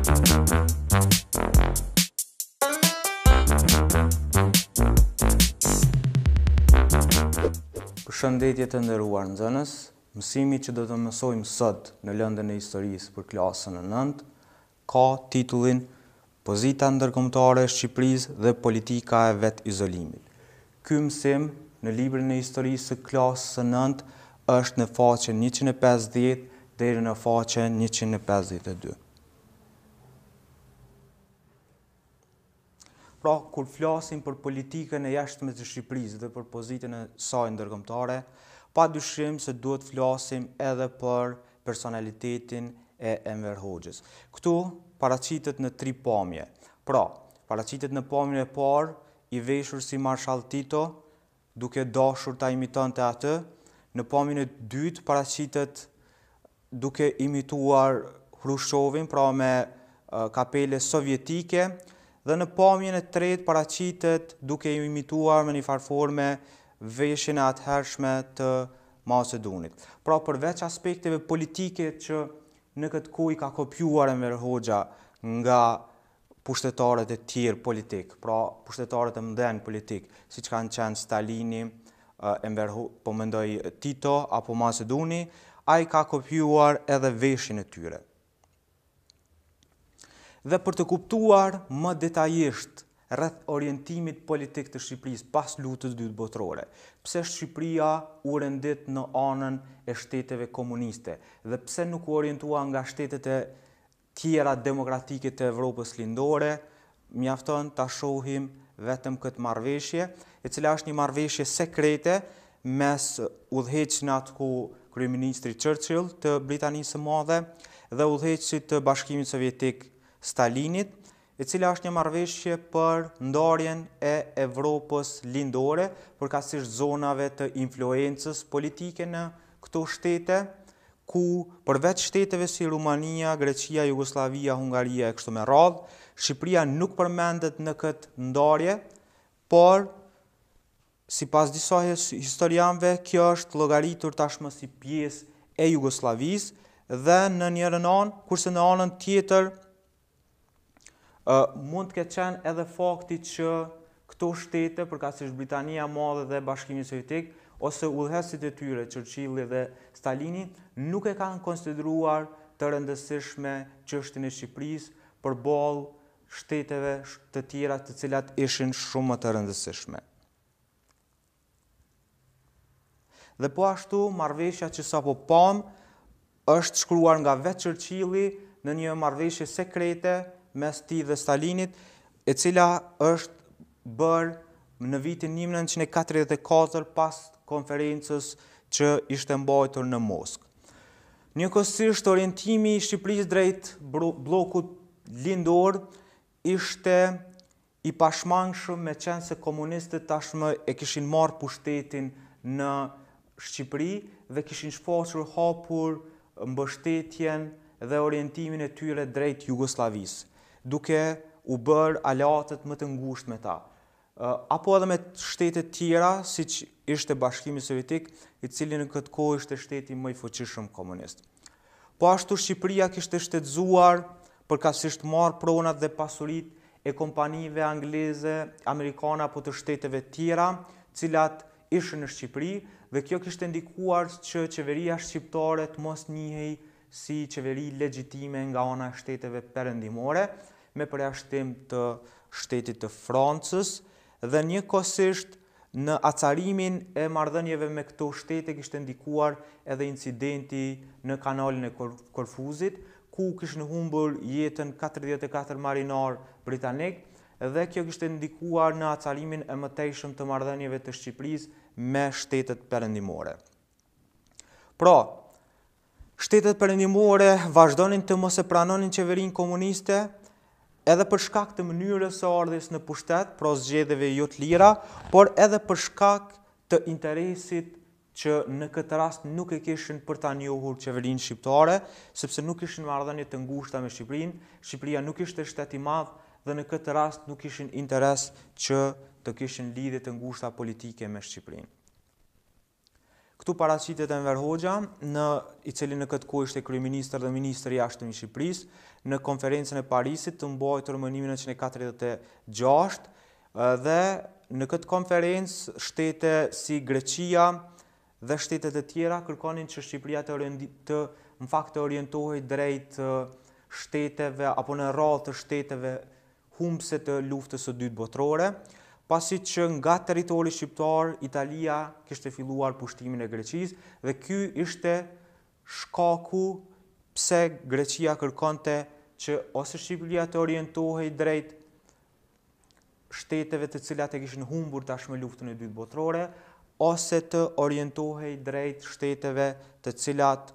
Përshëndetje të ndëruar në zënës, mësimi që do të mësojmë sot në lëndën e historisë për klasën e nëndë, ka titullin Pozita ndërkomtare e Shqipërisë dhe politika e vetë izolimit. Ky mësim në libri në historisë e klasës e nëndë është në faqen 150 dhe në faqen 152. Pra, kur flasim për politikën e jashtë me të Shqipërisë dhe për pozitën e sajnë dërgëmtare, pa dyshim se duhet flasim edhe për personalitetin e Enver Hoxhës. Këtu paracitet në tri pomje. Pra, paracitet në pomje e par, i veshur si Marshal Tito, duke dashur ta imitën të atë, në pomje e dytë paracitet duke imituar Hrushovin, pra me eh, kapele sovjetike, dhe në pamjen e tretë paraqitet duke imituar me një farforme veshin e atëhershme të Macedonit. Pra përveç aspekteve politike që në këtë kuj i ka kopjuar Enver Hoxha nga pushtetarët e tjirë politik, pra pushtetarët e mëdhen politik, siç kanë qenë Stalini, eh, Enver Hoxha, po mendoj Tito apo Macedoni, ai ka kopjuar edhe veshin e tyre. Dhe për të kuptuar më detajisht rreth orientimit politik të Shqipërisë pas lutës dytë botërore, pse Shqipëria u rendit në anën e shteteve komuniste dhe pse nuk u orientua nga shtetet e tjera demokratike të Evropës lindore, mjafton ta shohim vetëm këtë marveshje, e cila është një marveshje sekrete mes udhëheqësit atë ku kryeministri Churchill të Britanisë së Madhe dhe udhëheqësit të Bashkimit Sovjetik Stalinit, e cila është një marveshje për ndarjen e Evropës lindore, përka zonave të influencës politike në këto shtete, ku përveç shteteve si Rumania, Greqia, Jugoslavia, Hungaria e kështu me radhë, Shqipria nuk përmendet në këtë ndarje, por, si pas disa historianve, kjo është logaritur tashmë si pjesë e Jugoslavisë, dhe në njërën anë, kurse në anën tjetër mund të këtë qenë edhe fakti që këto shtete, përka si është Britania madhe dhe bashkimi sovjetik, ose udhësit e tyre, qërqili dhe Stalini, nuk e kanë konsideruar të rëndësishme qështin e Shqipëris për bolë shteteve të tjera të cilat ishin shumë të rëndësishme. Dhe po ashtu, marveshja që sa po pomë, është shkruar nga vetë qërqili në një marveshje sekrete, mes ti dhe Stalinit, e cila është bërë në vitin 1944 pas konferencës që ishte mbajtur në Moskë. kësështë orientimi i Shqipëris drejt blokut lindor ishte i pashmangë shumë me qenë se komunistët tashmë e kishin marë pushtetin në Shqipëri dhe kishin shpoqër hapur mbështetjen dhe orientimin e tyre drejt Jugoslavisë duke u bërë alatët më të ngusht me ta. Apo edhe me shtetet tjera, si që ishte bashkimi sovjetik, i cili në këtë kohë ishte shteti më i fuqishëm komunist. Po ashtu Shqipëria kështë shtetzuar për ka sisht marë pronat dhe pasurit e kompanive angleze, amerikana apo të shteteve tjera, cilat ishë në Shqipëri, dhe kjo kështë ndikuar që qeveria shqiptare të mos njëhej si qeveri legjitime nga ona shteteve përëndimore, me përjashtim të shtetit të Francës, dhe një kosisht në acarimin e mardhënjeve me këto shtete kishtë ndikuar edhe incidenti në kanalin e Korfuzit, ku kishtë në humbër jetën 44 marinar britanik, dhe kjo kishtë ndikuar në acarimin e mëtejshëm të mardhënjeve të Shqipëriz me shtetet përëndimore. Pra, shtetet përëndimore vazhdonin të mos e pranonin qeverin komuniste, edhe për shkak të mënyrës e ardhës në pushtet, pro zgjedeve ju jo të lira, por edhe për shkak të interesit që në këtë rast nuk e kishin për ta njohur qeverin shqiptare, sepse nuk ishin mardhënje të ngushta me Shqiprin, Shqipria nuk ishte shteti madhë dhe në këtë rast nuk ishin interes që të kishin lidhje të ngushta politike me Shqiprinë. Këtu paracitet e në Verhoxha, në i cili në këtë kohë ishte kryeministër dhe ministër i ashtëm i Shqipëris, në konferencën e Parisit të mbojë të rëmënimin e 146, dhe në këtë konferencë shtete si Greqia dhe shtetet e tjera kërkonin që Shqipëria të rëndimë, në fakt të orientohet drejt shteteve, apo në rral të shteteve humbëse të luftës o dytë botrore pasit që nga teritori shqiptar, Italia kështë filluar pushtimin e Greqis, dhe ky ishte shkaku pse Greqia kërkonte që ose Shqipëria të orientohej drejt shteteve të cilat e kishin humbur tashme luftën e dytë botërore, ose të orientohej drejt shteteve të cilat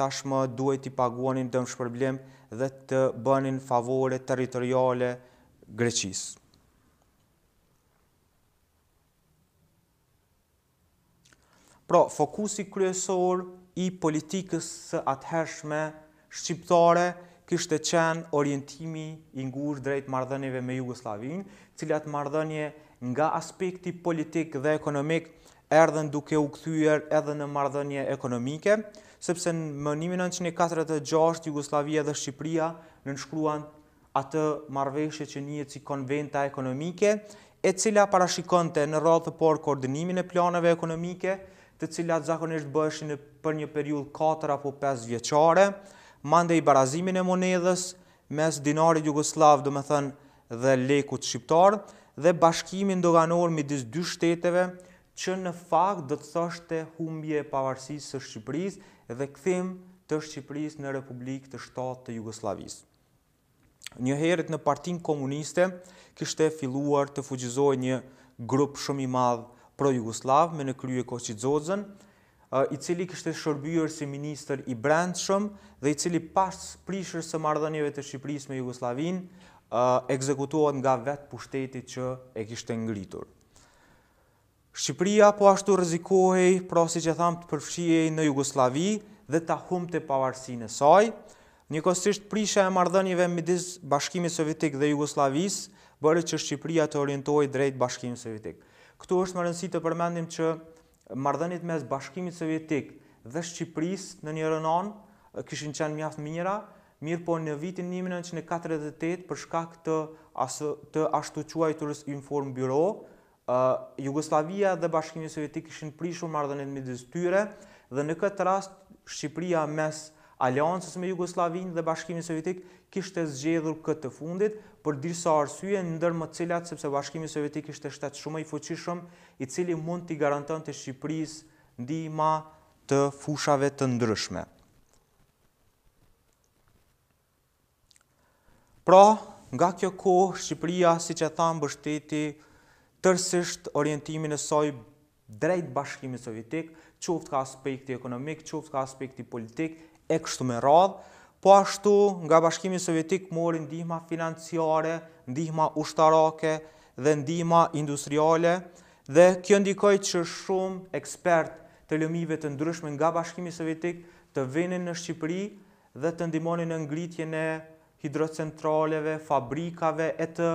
tashmë duhet i paguanin dëmshpërblim dhe të bënin favore teritoriale Greqisë. Pra, fokusi kryesor i politikës së atëhershme shqiptare kishte qenë orientimi i ngush drejt mardhënjeve me Jugoslavin, cilat mardhënje nga aspekti politik dhe ekonomik erdhen duke u këthyër edhe në mardhënje ekonomike, sepse në mënimin 1946, Jugoslavia dhe Shqipria në nëshkruan atë marveshje që njëtë si konventa ekonomike, e cila parashikonte në rrothë por koordinimin e planeve ekonomike, të cilat zakonisht bëheshin për një periull 4 apo 5 vjeqare, mande i barazimin e monedhës, mes dinarit Jugoslav, do thënë, dhe lekut shqiptar, dhe bashkimin doganor midis dy shteteve, që në fakt do të thoshte humbje e pavarësisë së Shqipërisë dhe kthim të Shqipërisë në Republikë të Shtatë të Jugosllavisë. Një herët në Partinë Komuniste kishte filluar të fuqizojë një grup shumë i madh pro-Jugoslav me në krye Koqit Zodzën, i cili kështë e shërbyrë si minister i brendshëm dhe i cili pas prishër së mardhënjeve të Shqipëris me Jugoslavin, ekzekutohet nga vetë pushtetit që e kishtë ngritur. Shqipëria po ashtu rëzikohej, prosi që thamë të përfshiej në Jugoslavi dhe të ahum të pavarësi në soj. Njëkostisht prisha e më midis Bashkimit Sovjetik dhe Jugoslavis bërë që Shqipëria të orientohej drejt Bashkimit Sovjetik. Këtu është më rëndësi të përmendim që mardhenit mes bashkimit sovjetik dhe Shqipëris në një rënon këshin qenë mjaft mira, mirë po në vitin 1948 përshka këtë ashtu quajturës Inform Bureau, Jugoslavia dhe bashkimit sovjetik këshin prishur mardhenit midis tyre dhe në këtë rast Shqipëria mes Aliancës me Jugoslavin dhe Bashkimin Sovjetik kishte zgjedhur këtë fundit për disa arsye ndër më cilat sepse Bashkimi Sovjetik ishte shtet shumë i fuqishëm i cili mund t'i garantën të Shqipëris ndihma të fushave të ndryshme. Pra, nga kjo kohë, Shqipëria, si që thamë, bështeti tërsisht orientimin e soj drejt bashkimit sovjetik, qoftë ka aspekti ekonomik, qoftë ka aspekti politik, e kështu me radhë, po ashtu nga bashkimi sovjetik mori ndihma financiare, ndihma ushtarake dhe ndihma industriale, dhe kjo ndikoj që shumë ekspert të lëmive të ndryshme nga bashkimi sovjetik të venin në Shqipëri dhe të ndimonin në ngritje në hidrocentraleve, fabrikave e të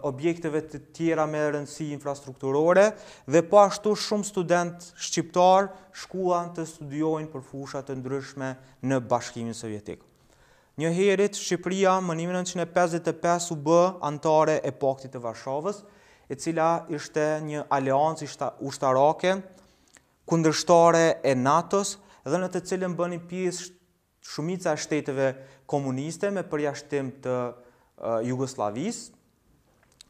objekteve të tjera me rëndësi infrastrukturore dhe po ashtu shumë student shqiptar shkuan të studiojnë për fushat të ndryshme në bashkimin sovjetik. Një herit, Shqipria më 1955 u bë antare e paktit të Varshovës, e cila ishte një aliancë ushtarake, kundërshtare e NATO-s, dhe në të cilën bëni pjesë shumica shteteve komuniste me përjashtim të Jugoslavisë,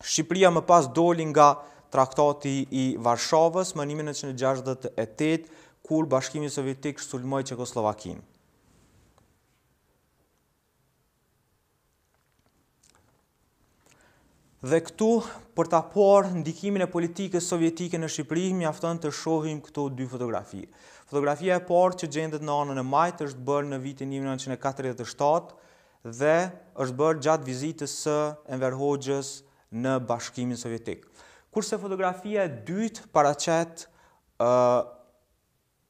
Shqipëria më pas doli nga traktati i Varshavës më 1968, kur bashkimi sovjetik sulmoj Qekoslovakin. Dhe këtu, për të aporë ndikimin e politikës sovjetike në Shqipëri, mi aftën të shohim këtu dy fotografi. Fotografia e porë që gjendet në anën e majtë është bërë në vitin 1947 dhe është bërë gjatë vizitës së Enver Hoxhës në Shqipëri në bashkimin sovjetik. Kurse fotografia e dytë paracet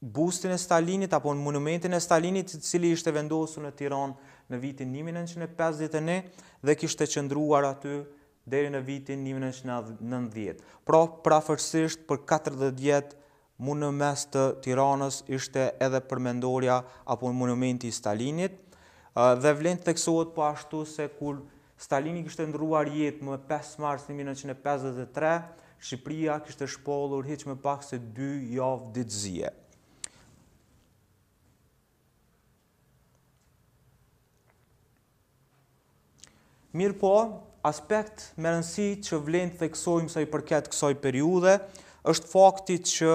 bustin e Stalinit apo në monumentin e Stalinit cili ishte vendosu në Tiron në vitin 1951 dhe kishte qëndruar aty deri në vitin 1990. Pra, prafërsisht, për 40 vjetë, mund në mes të Tiranës ishte edhe përmendoria apo në monumenti Stalinit, dhe vlenë theksohet po ashtu se kur Stalini kështë ndruar jetë më 5 mars 1953, Shqipria kështë shpolur heqë më pak se 2 javë ditëzije. Mirë po, aspekt më rëndësi që vlenë të theksojmë sa i përket kësoj periude, është fakti që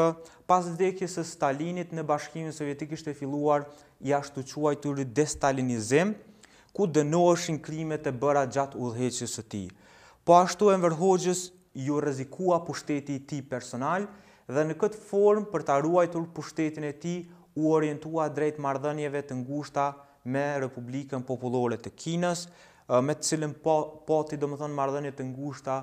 pas vdekjes e Stalinit në bashkimin sovjetik ishte filluar jashtu quajturi destalinizim, ku dënoheshin krimet e bëra gjatë udhëheqjes së tij. Po ashtu Enver Hoxhës ju rrezikua pushteti i tij personal dhe në këtë formë për ta ruajtur pushtetin e tij u orientua drejt marrëdhënieve të ngushta me Republikën Popullore të Kinës, me të cilën po po ti domethën marrëdhënie të ngushta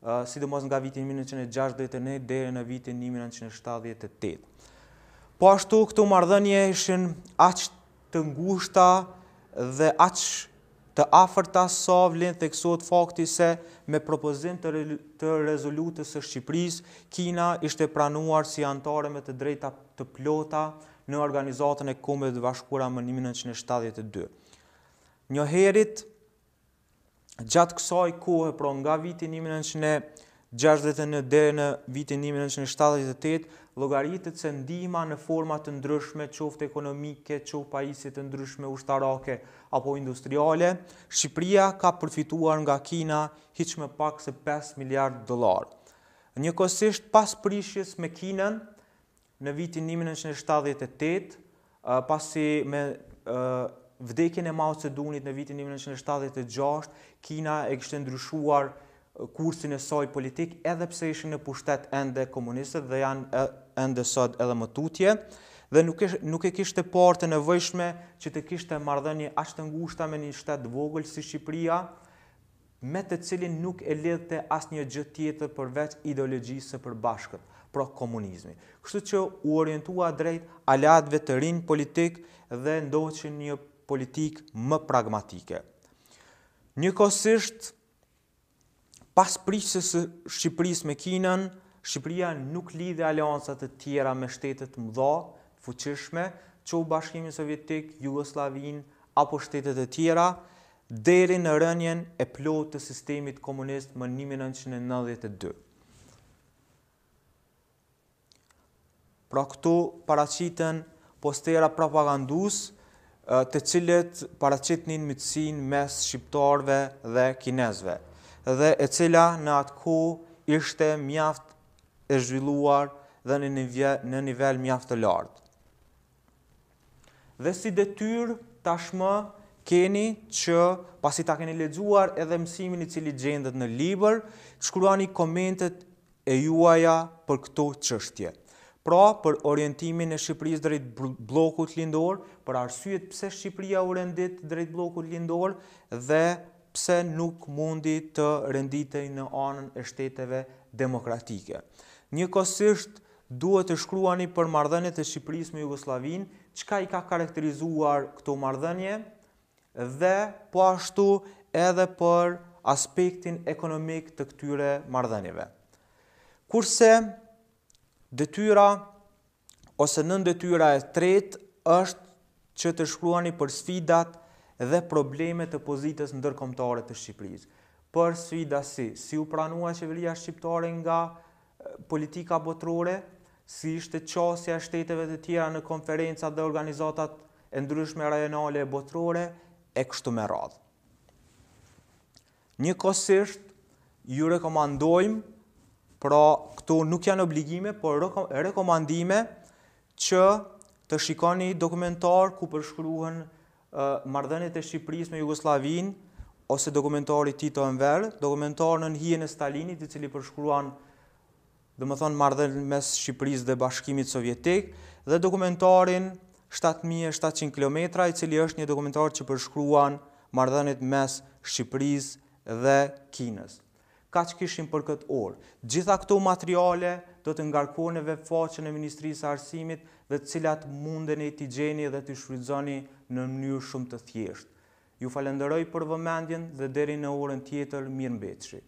sidomos si mos nga vitin 1961 dhe dhe në vitin 1978. Po ashtu, këtu mardhënje ishin aqë të ngushta dhe aq të afer të aso të kësot fakti se me propozim të, rezolutës e Shqipëris, Kina ishte pranuar si antare me të drejta të plota në organizatën e kumëve dhe vashkura më 1972. Një herit, gjatë kësaj kohë, pro nga vitin 69 deri në vitin 1978, logaritët se ndihma në forma të ndryshme, qoftë ekonomike, qoftë paisit të ndryshme ushtarake apo industriale, Shqipëria ka përfituar nga Kina hiç më pak se 5 miliard dollar. Njëkohësisht pas prishjes me Kinën në vitin 1978, pasi me vdekjen e Mao dunit në vitin 1976, Kina e kishte ndryshuar kursin e saj politik edhe pse ishin në pushtet ende komunistët dhe janë ende sot edhe më tutje dhe nuk, ish, nuk e kishte parë të nevojshme që të kishte mardhënje ashtë të ngushta me një shtetë vogël si Shqipëria, me të cilin nuk e lidhë të asë një gjë tjetër përveç ideologjisë së përbashkët, pro komunizmi. Kështu që u orientua drejt aleatve të rinë politik dhe ndohë që një politik më pragmatike. Një kosishtë, pas prishtës së Shqipëris me Kinën, Shqipëria nuk lidhe aliansat të tjera me shtetet më dha, fuqishme, që u bashkimin sovjetik, Jugoslavin, apo shtetet e tjera, deri në rënjen e plot të sistemit komunist më në 1992. Pra këto paracitën postera propagandus eh, të cilët paracitnin mëtsin mes shqiptarve dhe Kinezve dhe e cila në atë ku ishte mjaft e zhvilluar dhe në nivel, në nivel mjaft të lartë. Dhe si detyr tashmë keni që pasi ta keni ledzuar edhe mësimin i cili gjendet në liber, shkruani komentet e juaja për këto qështje. Pra, për orientimin e Shqipëris drejt blokut lindor, për arsyet pse Shqipëria u rendit drejt blokut lindor, dhe pse nuk mundi të renditej në anën e shteteve demokratike. Një kosisht duhet të shkruani për mardhenet e Shqipëris me Jugoslavin, qka i ka karakterizuar këto mardhenje, dhe po ashtu edhe për aspektin ekonomik të këtyre mardhenjeve. Kurse detyra ose nëndetyra e tretë është që të shkruani për sfidat dhe problemet të pozitës ndërkomtare të Shqipërisë. Për sfida si, si u pranua qeveria shqiptare nga politika botërore, si ishte qasja shteteve të tjera në konferencat dhe organizatat e ndryshme rajonale e botërore, e kështu me radhë. Një kosisht, ju rekomandojmë, pra këto nuk janë obligime, por rekomandime që të shikoni dokumentar ku përshkruhen nështë mardhenit e Shqipëris me Jugoslavin, ose dokumentari Tito Enver, dokumentar në njën e Stalinit, i cili përshkruan dhe më thonë mardhenit mes Shqipëris dhe bashkimit sovjetik, dhe dokumentarin 7700 km, i cili është një dokumentar që përshkruan mardhenit mes Shqipëris dhe Kines. Ka që kishim për këtë orë? Gjitha këto materiale do të në vefaqën e Ministrisë Arsimit dhe cilat mundeni t'i gjeni dhe t'i shfridzoni në mënyrë shumë të thjeshtë. Ju falenderoj për vëmendjen dhe deri në orën tjetër mirë mbetëshi.